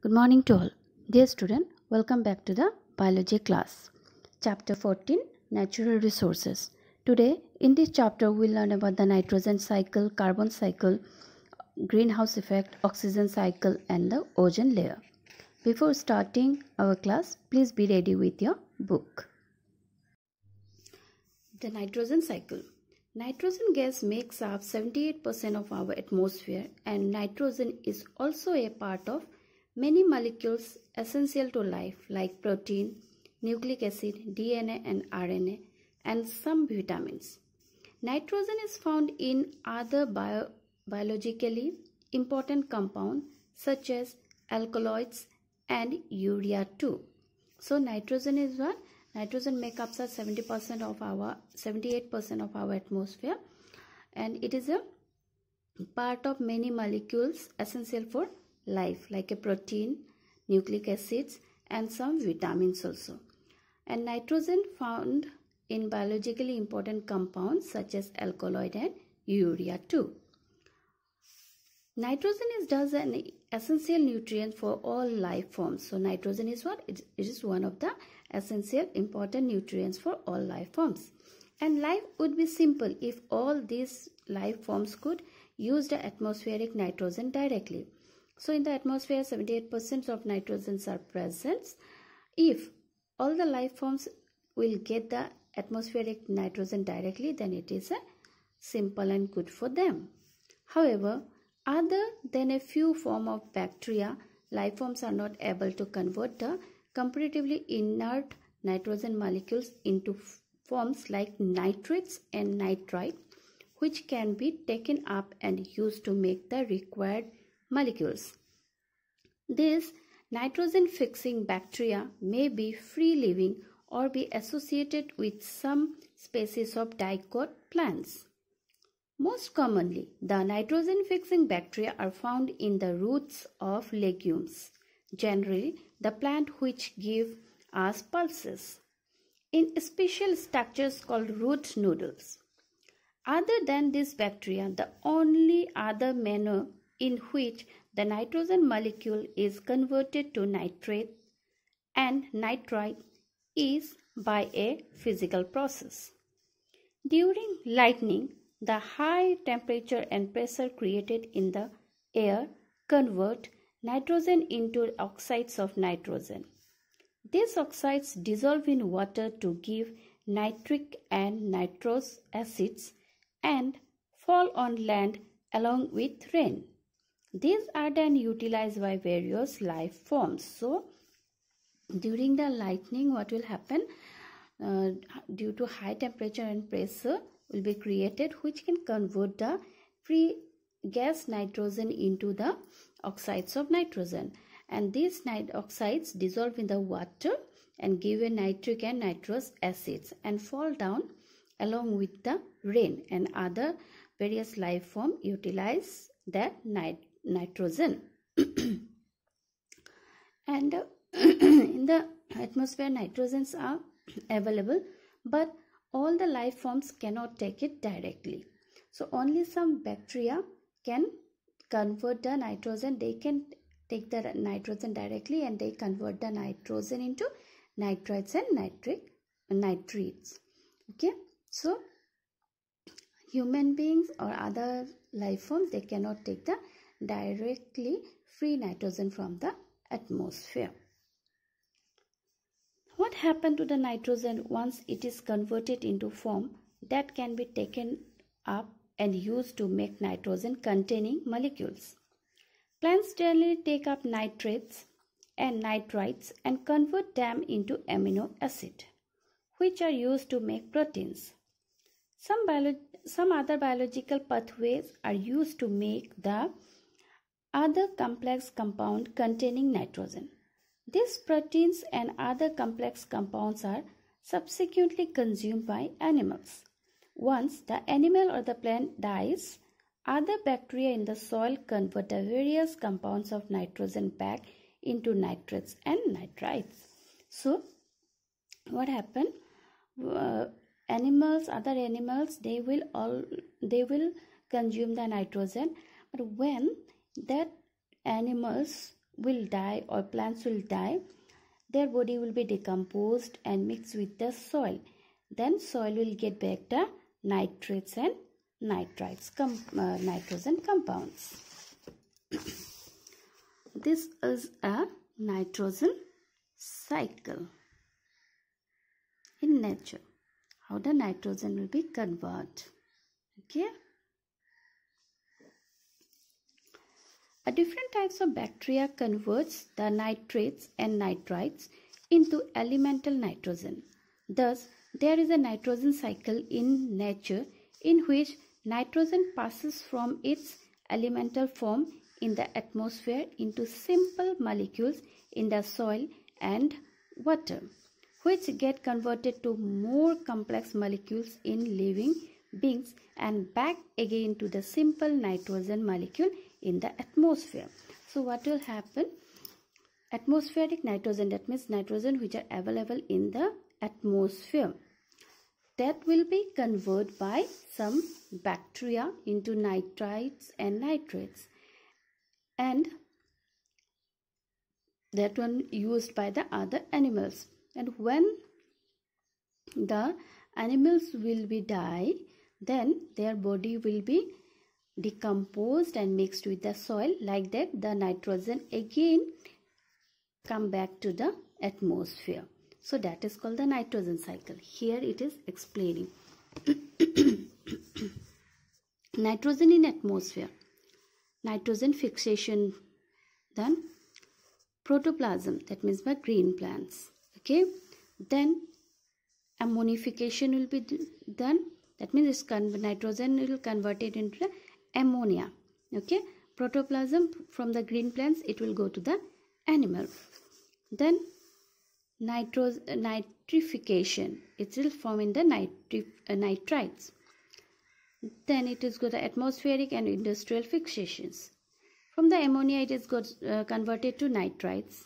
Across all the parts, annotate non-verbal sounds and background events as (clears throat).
Good morning to all. Dear student, welcome back to the biology class. Chapter 14 Natural Resources. Today, in this chapter, we'll learn about the nitrogen cycle, carbon cycle, greenhouse effect, oxygen cycle, and the ozone layer. Before starting our class, please be ready with your book. The nitrogen cycle. Nitrogen gas makes up 78% of our atmosphere and nitrogen is also a part of Many molecules essential to life like protein, nucleic acid, DNA and RNA and some vitamins. Nitrogen is found in other bio biologically important compounds such as alkaloids and urea too. So nitrogen is one. Nitrogen makes up 70% of our 78% of our atmosphere and it is a part of many molecules essential for life like a protein, nucleic acids and some vitamins also. And nitrogen found in biologically important compounds such as alkaloid and urea too. Nitrogen is thus an essential nutrient for all life forms. So nitrogen is what? It is one of the essential important nutrients for all life forms. And life would be simple if all these life forms could use the atmospheric nitrogen directly. So in the atmosphere, 78% of nitrogens are present. If all the life forms will get the atmospheric nitrogen directly, then it is a simple and good for them. However, other than a few form of bacteria, life forms are not able to convert the comparatively inert nitrogen molecules into forms like nitrates and nitrite, which can be taken up and used to make the required molecules. These nitrogen fixing bacteria may be free living or be associated with some species of dicot plants. Most commonly, the nitrogen fixing bacteria are found in the roots of legumes, generally the plant which give us pulses, in special structures called root nodules. Other than this bacteria, the only other manner in which the nitrogen molecule is converted to nitrate and nitrite is by a physical process. During lightning, the high temperature and pressure created in the air convert nitrogen into oxides of nitrogen. These oxides dissolve in water to give nitric and nitrous acids and fall on land along with rain. These are then utilized by various life forms. So, during the lightning, what will happen? Uh, due to high temperature and pressure will be created which can convert the free gas nitrogen into the oxides of nitrogen and these nit oxides dissolve in the water and give a nitric and nitrous acids and fall down along with the rain and other various life form utilize that nit nitrogen (clears throat) and uh, (clears throat) in the atmosphere nitrogens are available but all the life forms cannot take it directly so only some bacteria can convert the nitrogen they can take the nitrogen directly and they convert the nitrogen into nitrites and nitric nitrates okay so human beings or other life forms they cannot take the directly free nitrogen from the atmosphere. What happened to the nitrogen once it is converted into form that can be taken up and used to make nitrogen containing molecules? Plants generally take up nitrates and nitrites and convert them into amino acid which are used to make proteins. Some, bio some other biological pathways are used to make the other complex compound containing nitrogen. These proteins and other complex compounds are subsequently consumed by animals. Once the animal or the plant dies, other bacteria in the soil convert the various compounds of nitrogen back into nitrates and nitrites. So, what happened? Uh, animals, other animals, they will all they will consume the nitrogen. But when that animals will die or plants will die their body will be decomposed and mixed with the soil then soil will get back the nitrates and nitrites com uh, nitrogen compounds (coughs) this is a nitrogen cycle in nature how the nitrogen will be converted okay A different types of bacteria converts the nitrates and nitrites into elemental nitrogen. Thus, there is a nitrogen cycle in nature in which nitrogen passes from its elemental form in the atmosphere into simple molecules in the soil and water, which get converted to more complex molecules in living beings and back again to the simple nitrogen molecule in the atmosphere. So what will happen? Atmospheric nitrogen, that means nitrogen which are available in the atmosphere. That will be converted by some bacteria into nitrites and nitrates. And that one used by the other animals. And when the animals will be die, then their body will be decomposed and mixed with the soil like that the nitrogen again come back to the atmosphere so that is called the nitrogen cycle here it is explaining (coughs) nitrogen in atmosphere nitrogen fixation then protoplasm that means by green plants okay then ammonification will be done that means it's nitrogen will convert it into ammonia okay protoplasm from the green plants it will go to the animal then nitros uh, nitrification it will form in the nitri uh, nitrites then it is go to atmospheric and industrial fixations from the ammonia it is got uh, converted to nitrites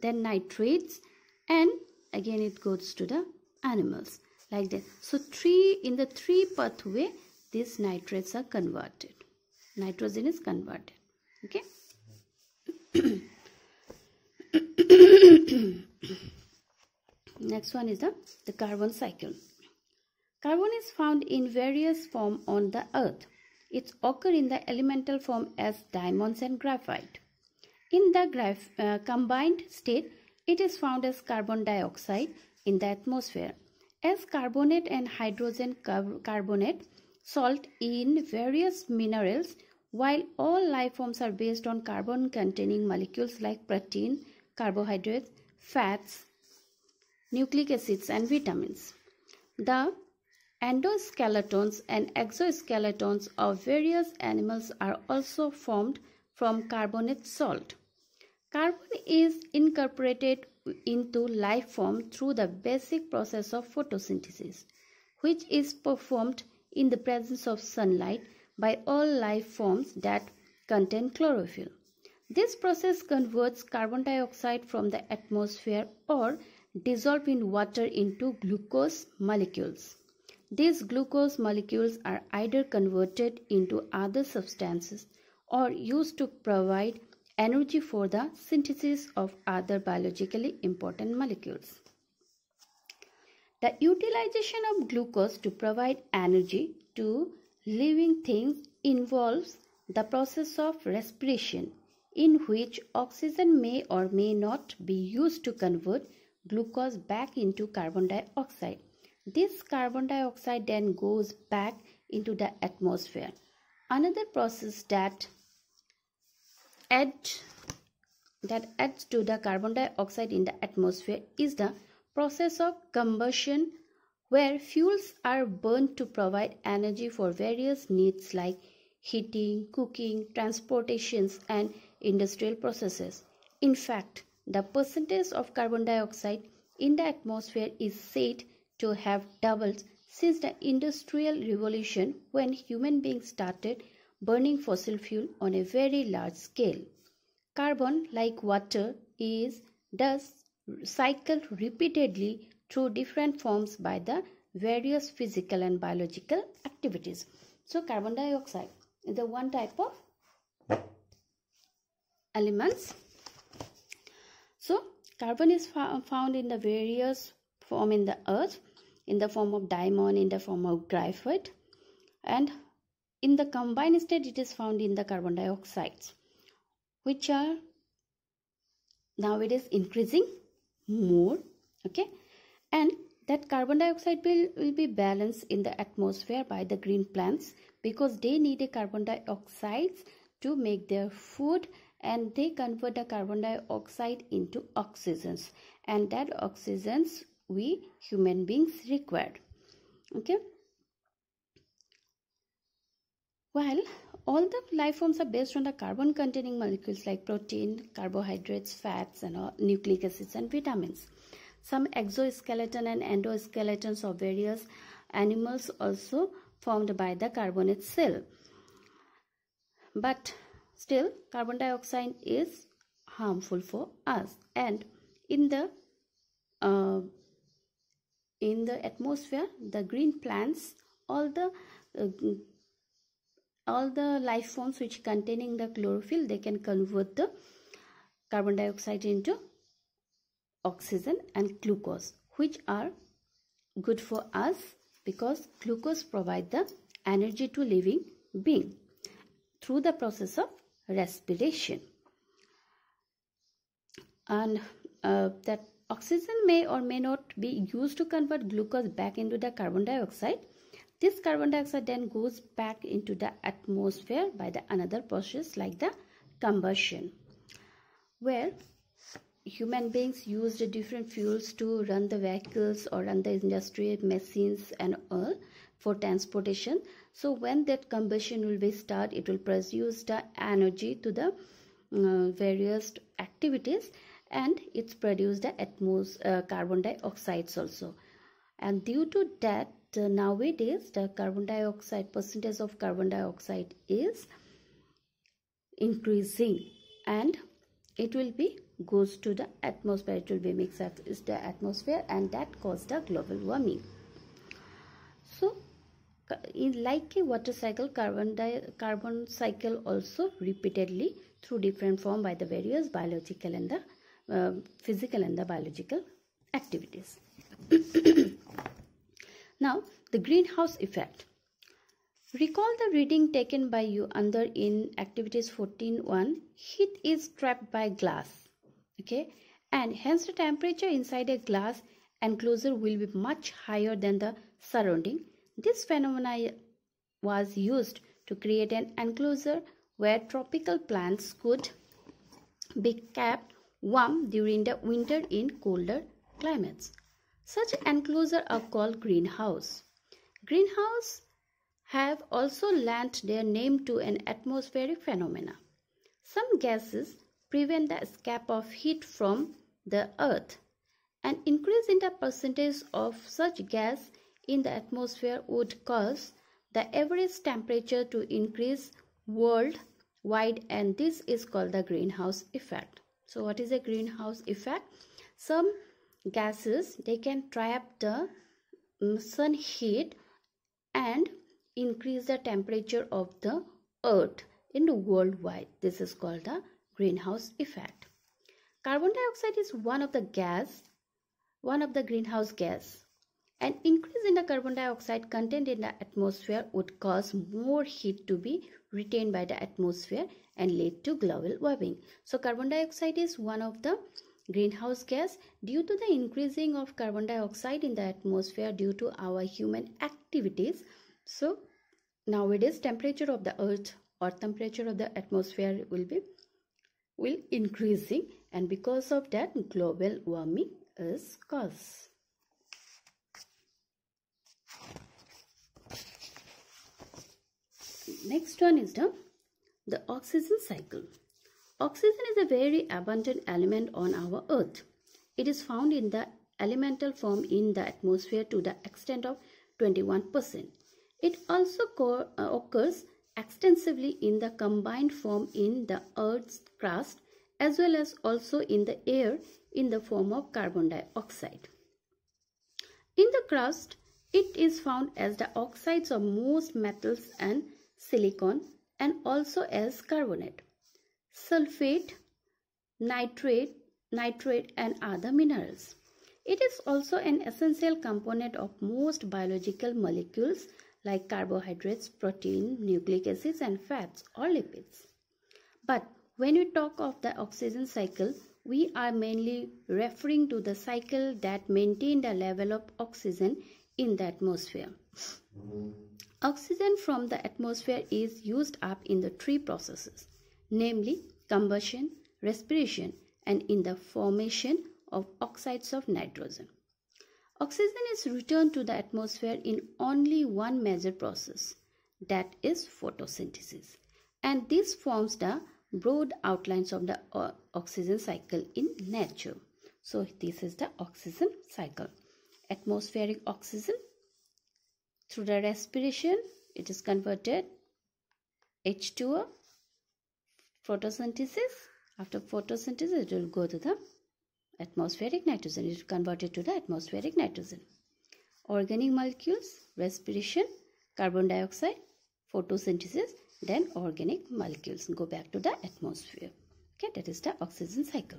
then nitrates and again it goes to the animals like that so three in the three pathway these nitrates are converted nitrogen is converted okay (coughs) next one is the, the carbon cycle carbon is found in various form on the earth it occur in the elemental form as diamonds and graphite in the graph, uh, combined state it is found as carbon dioxide in the atmosphere as carbonate and hydrogen carbonate salt in various minerals while all life forms are based on carbon containing molecules like protein, carbohydrates, fats, nucleic acids, and vitamins, the endoskeletons and exoskeletons of various animals are also formed from carbonate salt. Carbon is incorporated into life form through the basic process of photosynthesis, which is performed in the presence of sunlight by all life forms that contain chlorophyll. This process converts carbon dioxide from the atmosphere or dissolved in water into glucose molecules. These glucose molecules are either converted into other substances or used to provide energy for the synthesis of other biologically important molecules. The utilization of glucose to provide energy to Living things involves the process of respiration in which oxygen may or may not be used to convert glucose back into carbon dioxide. This carbon dioxide then goes back into the atmosphere. Another process that adds that adds to the carbon dioxide in the atmosphere is the process of combustion where fuels are burned to provide energy for various needs like heating, cooking, transportations, and industrial processes. In fact, the percentage of carbon dioxide in the atmosphere is said to have doubled since the Industrial Revolution when human beings started burning fossil fuel on a very large scale. Carbon, like water, is thus cycled repeatedly through different forms by the various physical and biological activities. So carbon dioxide is the one type of elements. So carbon is found in the various form in the earth in the form of diamond, in the form of graphite and in the combined state it is found in the carbon dioxide, which are nowadays increasing more okay and that carbon dioxide will, will be balanced in the atmosphere by the green plants because they need a carbon dioxide to make their food and they convert the carbon dioxide into oxygens and that oxygens we human beings required okay Well, all the life forms are based on the carbon containing molecules like protein carbohydrates fats and nucleic acids and vitamins some exoskeleton and endoskeletons of various animals also formed by the carbonate cell. But still carbon dioxide is harmful for us and in the uh, in the atmosphere the green plants all the uh, all the life forms which containing the chlorophyll they can convert the carbon dioxide into oxygen and glucose which are good for us because glucose provides the energy to living being through the process of respiration and uh, that oxygen may or may not be used to convert glucose back into the carbon dioxide this carbon dioxide then goes back into the atmosphere by the another process like the combustion where human beings used different fuels to run the vehicles or run the industry machines and all for transportation so when that combustion will be start it will produce the energy to the uh, various activities and it's produced the atmos uh, carbon dioxide also and due to that uh, nowadays the carbon dioxide percentage of carbon dioxide is increasing and it will be goes to the atmosphere it will be mixed up the atmosphere and that caused the global warming so in like a water cycle carbon di carbon cycle also repeatedly through different form by the various biological and the uh, physical and the biological activities (coughs) now the greenhouse effect Recall the reading taken by you under in activities 14.1 heat is trapped by glass okay and hence the temperature inside a glass enclosure will be much higher than the surrounding this phenomena was used to create an enclosure where tropical plants could be kept warm during the winter in colder climates such enclosure are called greenhouse greenhouse have also lent their name to an atmospheric phenomena some gases prevent the escape of heat from the earth. An increase in the percentage of such gas in the atmosphere would cause the average temperature to increase worldwide and this is called the greenhouse effect. So what is a greenhouse effect? Some gases they can trap the mm, sun heat and increase the temperature of the earth in the worldwide. This is called the greenhouse effect. Carbon dioxide is one of the gas, one of the greenhouse gas. An increase in the carbon dioxide content in the atmosphere would cause more heat to be retained by the atmosphere and lead to global warming. So carbon dioxide is one of the greenhouse gas due to the increasing of carbon dioxide in the atmosphere due to our human activities. So nowadays temperature of the earth or temperature of the atmosphere will be will increasing and because of that global warming is caused. Next one is the, the oxygen cycle. Oxygen is a very abundant element on our earth. It is found in the elemental form in the atmosphere to the extent of 21%. It also uh, occurs extensively in the combined form in the earth's crust as well as also in the air in the form of carbon dioxide. In the crust, it is found as the oxides of most metals and silicon and also as carbonate, sulfate, nitrate, nitrate and other minerals. It is also an essential component of most biological molecules like carbohydrates, protein, nucleic acids and fats or lipids. But when we talk of the oxygen cycle, we are mainly referring to the cycle that maintain the level of oxygen in the atmosphere. Oxygen from the atmosphere is used up in the three processes, namely combustion, respiration and in the formation of oxides of nitrogen. Oxygen is returned to the atmosphere in only one major process, that is photosynthesis. And this forms the broad outlines of the uh, oxygen cycle in nature. So this is the oxygen cycle. Atmospheric oxygen through the respiration it is converted H2O photosynthesis after photosynthesis it will go to the atmospheric nitrogen is converted to the atmospheric nitrogen. Organic molecules, respiration, carbon dioxide, photosynthesis, then organic molecules go back to the atmosphere. Okay, that is the oxygen cycle.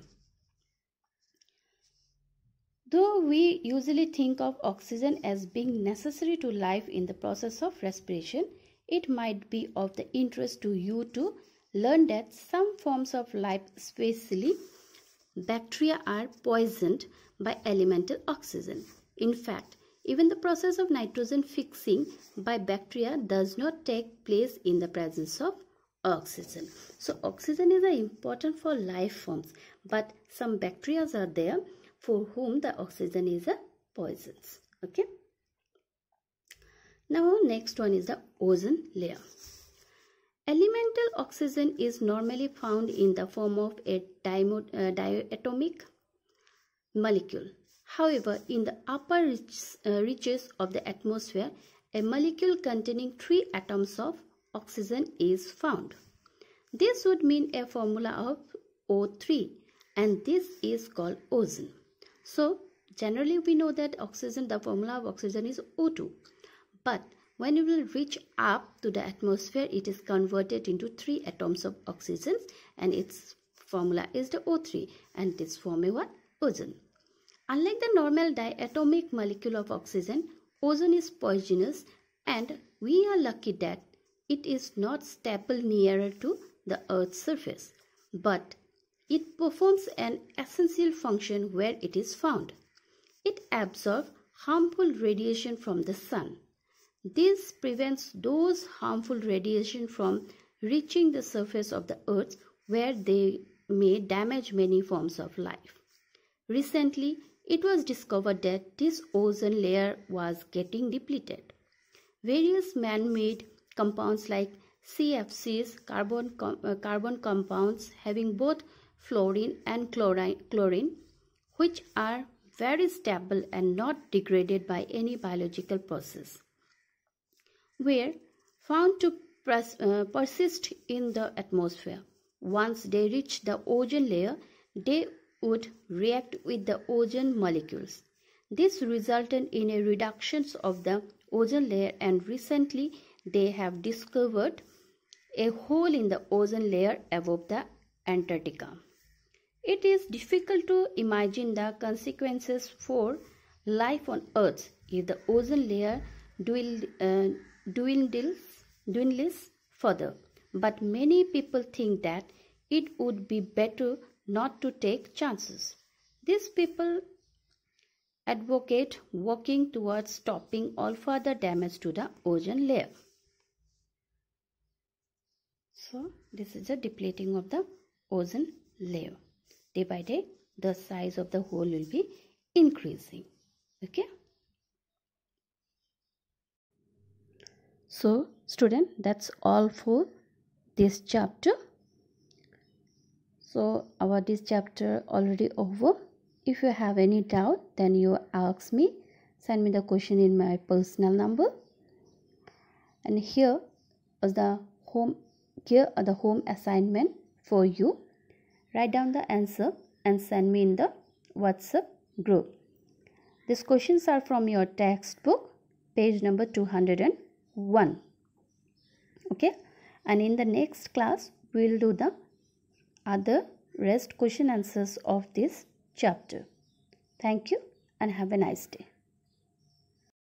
Though we usually think of oxygen as being necessary to life in the process of respiration, it might be of the interest to you to learn that some forms of life, especially bacteria are poisoned by elemental oxygen. In fact, even the process of nitrogen fixing by bacteria does not take place in the presence of oxygen. So oxygen is important for life forms but some bacteria are there for whom the oxygen is a poison. Okay. Now next one is the ozone layer. Elemental oxygen is normally found in the form of a uh, diatomic molecule. However, in the upper uh, reaches of the atmosphere, a molecule containing three atoms of oxygen is found. This would mean a formula of O3 and this is called ozone. So, generally we know that oxygen, the formula of oxygen is O2. But when it will reach up to the atmosphere, it is converted into three atoms of oxygen and its formula is the O3 and it is forming what? Ozone. Unlike the normal diatomic molecule of oxygen, ozone is poisonous and we are lucky that it is not staple nearer to the earth's surface but it performs an essential function where it is found. It absorbs harmful radiation from the sun. This prevents those harmful radiation from reaching the surface of the earth where they may damage many forms of life. Recently, it was discovered that this ozone layer was getting depleted. Various man-made compounds like CFCs, carbon, uh, carbon compounds having both fluorine and chlorine, chlorine, which are very stable and not degraded by any biological process were found to pers uh, persist in the atmosphere. Once they reached the ozone layer, they would react with the ozone molecules. This resulted in a reduction of the ozone layer and recently they have discovered a hole in the ozone layer above the Antarctica. It is difficult to imagine the consequences for life on Earth if the ozone layer dwilled, uh, dwindles, dwindles further. But many people think that it would be better not to take chances. These people advocate working towards stopping all further damage to the ozone layer. So this is the depleting of the ozone layer. Day by day the size of the hole will be increasing. Okay. so student that's all for this chapter so our this chapter already over if you have any doubt then you ask me send me the question in my personal number and here is the home here are the home assignment for you write down the answer and send me in the whatsapp group these questions are from your textbook page number 200 1 okay and in the next class we will do the other rest question answers of this chapter thank you and have a nice day